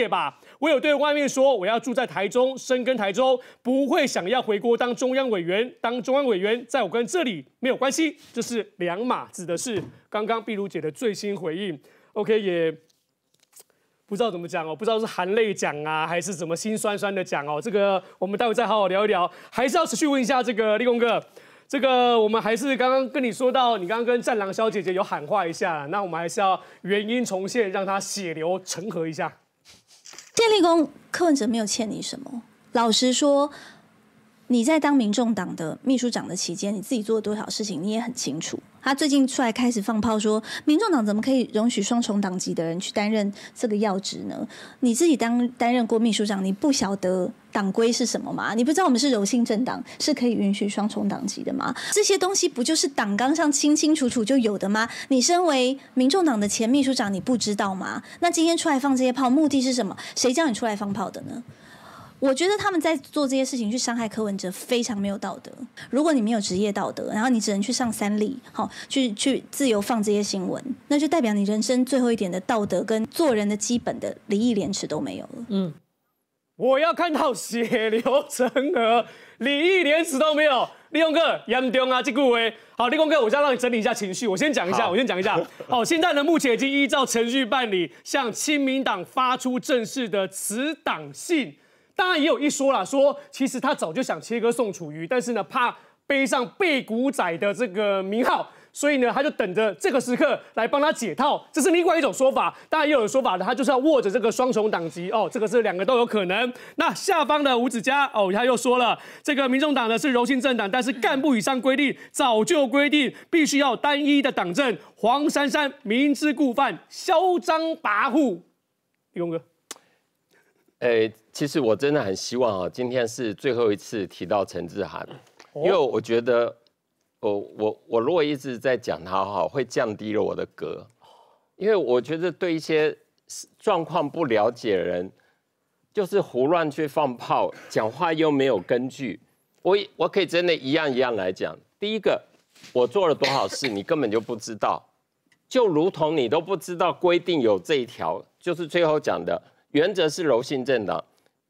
也吧，我有对外面说我要住在台中，生根台中，不会想要回国当中央委员。当中央委员，在我跟这里没有关系，这是两码。指的是刚刚碧如姐的最新回应。OK，也不知道怎么讲哦，不知道是含泪讲啊，还是怎么心酸酸的讲哦。这个我们待会再好好聊一聊。还是要持续问一下这个立功哥。这个我们还是刚刚跟你说到，你刚刚跟战狼小姐姐有喊话一下，那我们还是要原因重现，让她血流成河一下。电力工柯文哲没有欠你什么，老实说。你在当民众党的秘书长的期间，你自己做了多少事情，你也很清楚。他最近出来开始放炮，说民众党怎么可以容许双重党籍的人去担任这个要职呢？你自己当担任过秘书长，你不晓得党规是什么吗？你不知道我们是柔性政党，是可以允许双重党籍的吗？这些东西不就是党纲上清清楚楚就有的吗？你身为民众党的前秘书长，你不知道吗？那今天出来放这些炮，目的是什么？谁叫你出来放炮的呢？我觉得他们在做这些事情去伤害柯文哲，非常没有道德。如果你没有职业道德，然后你只能去上三立，好去去自由放这些新闻，那就代表你人生最后一点的道德跟做人的基本的礼义廉耻都没有了。嗯，我要看到血流成河，礼义廉耻都没有。立功哥严重啊，这顾威。好，立功哥，我先让你整理一下情绪。我先讲一下，我先讲一下。好，现在呢，目前已经依照程序办理，向亲民党发出正式的辞党信。当然也有一说啦，说其实他早就想切割宋楚瑜，但是呢怕背上背古仔的这个名号，所以呢他就等着这个时刻来帮他解套。这是另外一种说法，当然也有说法的，他就是要握着这个双重党籍哦，这个是两个都有可能。那下方的吴子嘉哦，他又说了，这个民众党呢是柔性政党，但是干部以上规定早就规定必须要单一的党政，黄珊珊明知故犯，嚣张跋扈，李功哥。诶，其实我真的很希望啊，今天是最后一次提到陈志涵，因为我觉得，我我我如果一直在讲他哈，会降低了我的格。因为我觉得对一些状况不了解的人，就是胡乱去放炮，讲话又没有根据。我我可以真的，一样一样来讲。第一个，我做了多少事，你根本就不知道，就如同你都不知道规定有这一条，就是最后讲的。原则是柔性政党，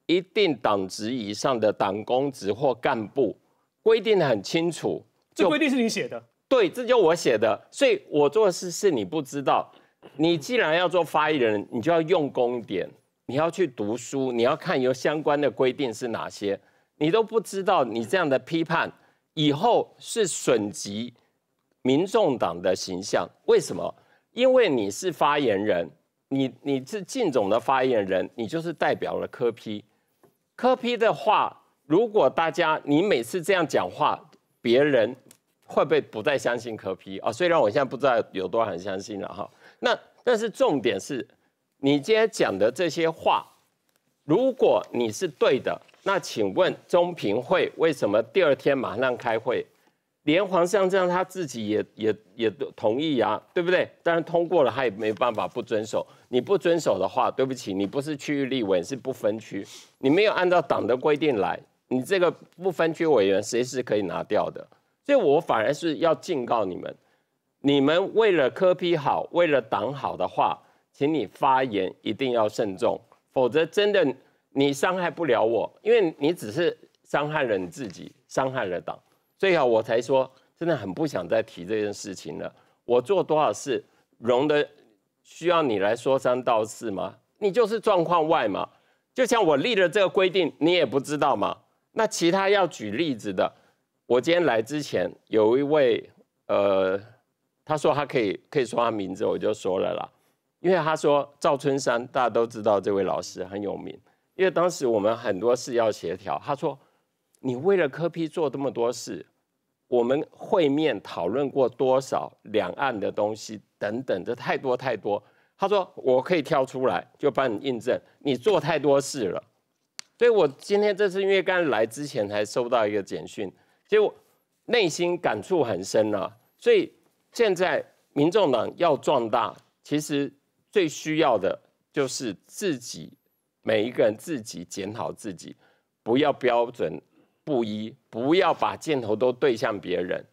一定党职以上的党工职或干部规定的很清楚。这规定是你写的？对，这就我写的。所以我做的事是你不知道。你既然要做发言人，你就要用功点，你要去读书，你要看有相关的规定是哪些。你都不知道，你这样的批判以后是损及民众党的形象。为什么？因为你是发言人。你你是靳总的发言人，你就是代表了科批。科批的话，如果大家你每次这样讲话，别人会不会不再相信科批啊？虽然我现在不知道有多少人相信了哈。那但是重点是，你今天讲的这些话，如果你是对的，那请问中评会为什么第二天马上开会？连黄上这样，他自己也也也都同意呀，对不对？当然通过了，他也没办法不遵守。你不遵守的话，对不起，你不是区域立委，是不分区，你没有按照党的规定来，你这个不分区委员，随时可以拿掉的。所以我反而是要警告你们：，你们为了科批好，为了党好的话，请你发言一定要慎重，否则真的你伤害不了我，因为你只是伤害了你自己，伤害了党。最好我才说，真的很不想再提这件事情了。我做多少事，容得需要你来说三道四吗？你就是状况外嘛。就像我立了这个规定，你也不知道嘛。那其他要举例子的，我今天来之前有一位，呃，他说他可以可以说他名字，我就说了啦。因为他说赵春山，大家都知道这位老师很有名。因为当时我们很多事要协调，他说你为了科批做这么多事。我们会面讨论过多少两岸的东西等等，这太多太多。他说我可以挑出来，就帮你印证。你做太多事了，所以我今天这次因为刚来之前才收到一个简讯，结果内心感触很深啊。所以现在民众党要壮大，其实最需要的就是自己每一个人自己检讨自己，不要标准。不一，不要把箭头都对向别人。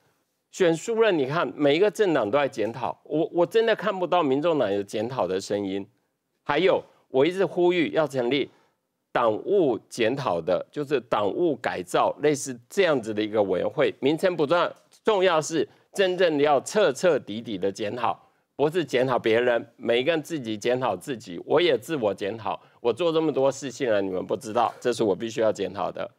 选输了，你看每一个政党都在检讨。我我真的看不到民众党有检讨的声音。还有，我一直呼吁要成立党务检讨的，就是党务改造，类似这样子的一个委员会。名称不重要，重要是真正要彻彻底底的检讨，不是检讨别人，每一个人自己检讨自己。我也自我检讨，我做这么多事情了，你们不知道，这是我必须要检讨的。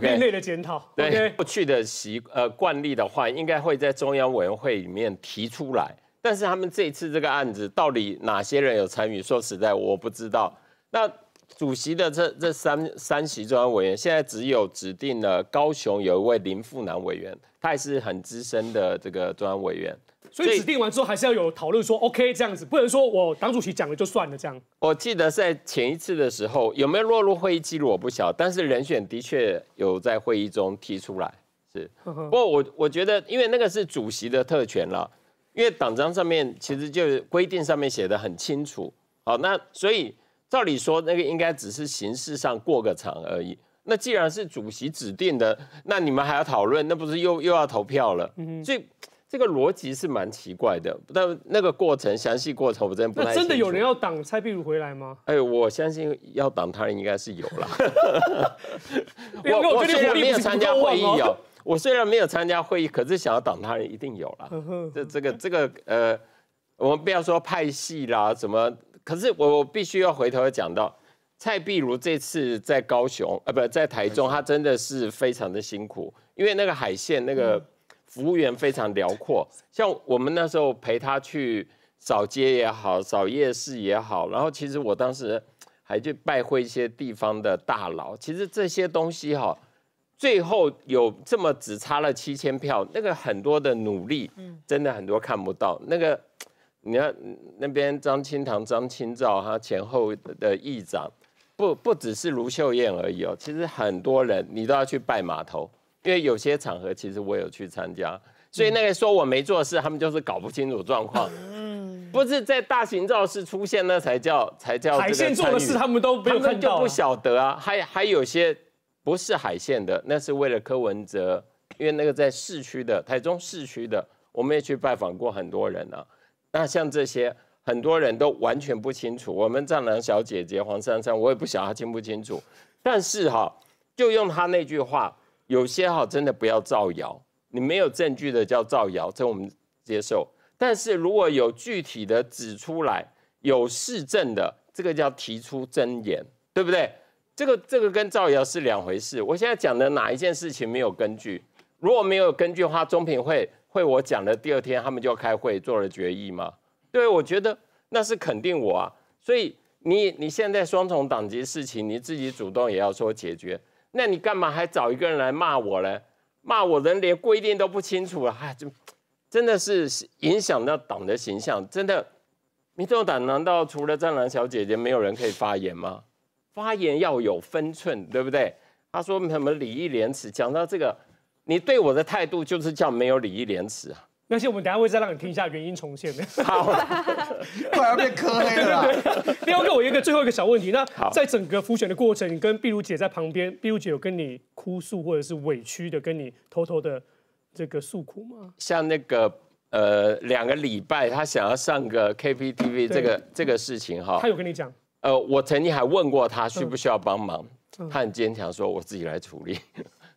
内部的检讨，对过去的习呃惯例的话，应该会在中央委员会里面提出来。但是他们这一次这个案子，到底哪些人有参与？说实在，我不知道。那主席的这这三三席中央委员，现在只有指定了高雄有一位林富南委员，他也是很资深的这个中央委员。所以指定完之后，还是要有讨论，说 OK 这样子，不能说我党主席讲了就算了这样。我记得在前一次的时候，有没有落入会议记录我不晓，但是人选的确有在会议中提出来。是，不过我我觉得，因为那个是主席的特权了，因为党章上面其实就规定上面写的很清楚。好，那所以照理说，那个应该只是形式上过个场而已。那既然是主席指定的，那你们还要讨论，那不是又又要投票了？嗯，所以。这个逻辑是蛮奇怪的，但那个过程详细过程我真不太。那真的有人要挡蔡碧如回来吗？哎，我相信要挡他人应该是有了。我我虽然没有参加会议哦，我虽然没有参加会议，可是想要挡他人一定有了。这这个这个呃，我们不要说派系啦，什么？可是我我必须要回头讲到蔡碧如这次在高雄啊，不在台中，他真的是非常的辛苦，因为那个海鲜那个。服务员非常辽阔，像我们那时候陪他去扫街也好，扫夜市也好，然后其实我当时还去拜会一些地方的大佬。其实这些东西哈，最后有这么只差了七千票，那个很多的努力，真的很多看不到。那个你看那边张清堂、张清照，他前后的议长，不不只是卢秀燕而已哦，其实很多人你都要去拜码头。因为有些场合其实我有去参加，所以那个说我没做事，他们就是搞不清楚状况。嗯，不是在大型造势出现，那才叫才叫。海鲜做的事，他们都不看到。他们就不晓得啊，还还有些不是海鲜的，那是为了柯文哲。因为那个在市区的，台中市区的，我们也去拜访过很多人啊。那像这些很多人都完全不清楚。我们丈狼小姐姐黄珊珊，我也不晓得她清不清楚。但是哈，就用她那句话。有些哈真的不要造谣。你没有证据的叫造谣，这我们接受。但是如果有具体的指出来，有市证的，这个叫提出真言，对不对？这个这个跟造谣是两回事。我现在讲的哪一件事情没有根据？如果没有根据的话，中评会会我讲的第二天，他们就开会做了决议嘛？对，我觉得那是肯定我啊。所以你你现在双重党籍事情，你自己主动也要说解决。那你干嘛还找一个人来骂我呢？骂我人连规定都不清楚了，哎，就真的是影响到党的形象。真的，民进党难道除了湛狼小姐姐没有人可以发言吗？发言要有分寸，对不对？他说什么礼义廉耻，讲到这个，你对我的态度就是叫没有礼义廉耻啊。那些我们等下会再让你听一下原因重现的，好，不 然要被坑黑了。第二个我一个最后一个小问题，那在整个浮选的过程，你跟碧如姐在旁边，碧如姐有跟你哭诉或者是委屈的跟你偷偷的这个诉苦吗？像那个呃，两个礼拜她想要上个 K P T V 这个这个事情哈，她有跟你讲。呃，我曾经还问过她需不需要帮忙，她很坚强说我自己来处理。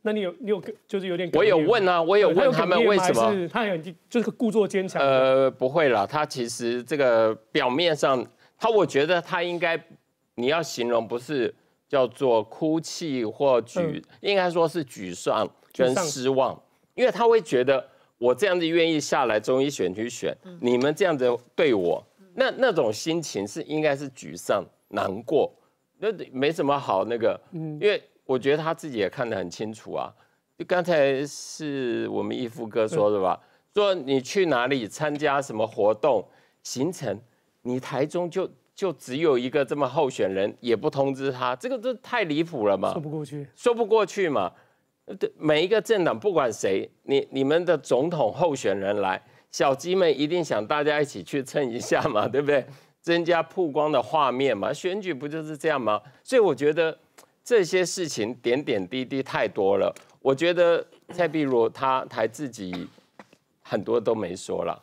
那你有你有就是有点，我有问啊，我有问他们为什么，他很就是故作坚强。呃，不会了，他其实这个表面上，他我觉得他应该你要形容不是叫做哭泣或沮，应该说是沮丧、跟失望，因为他会觉得我这样子愿意下来中医选区选，你们这样子对我，那那种心情是应该是沮丧、难过，那没什么好那个，因为。我觉得他自己也看得很清楚啊！就刚才是我们义父哥说的吧，说你去哪里参加什么活动行程，你台中就就只有一个这么候选人，也不通知他，这个这太离谱了嘛，说不过去，说不过去嘛。每一个政党不管谁，你你们的总统候选人来，小鸡们一定想大家一起去蹭一下嘛，对不对？增加曝光的画面嘛，选举不就是这样吗？所以我觉得。这些事情点点滴滴太多了，我觉得蔡碧如他他自己很多都没说了。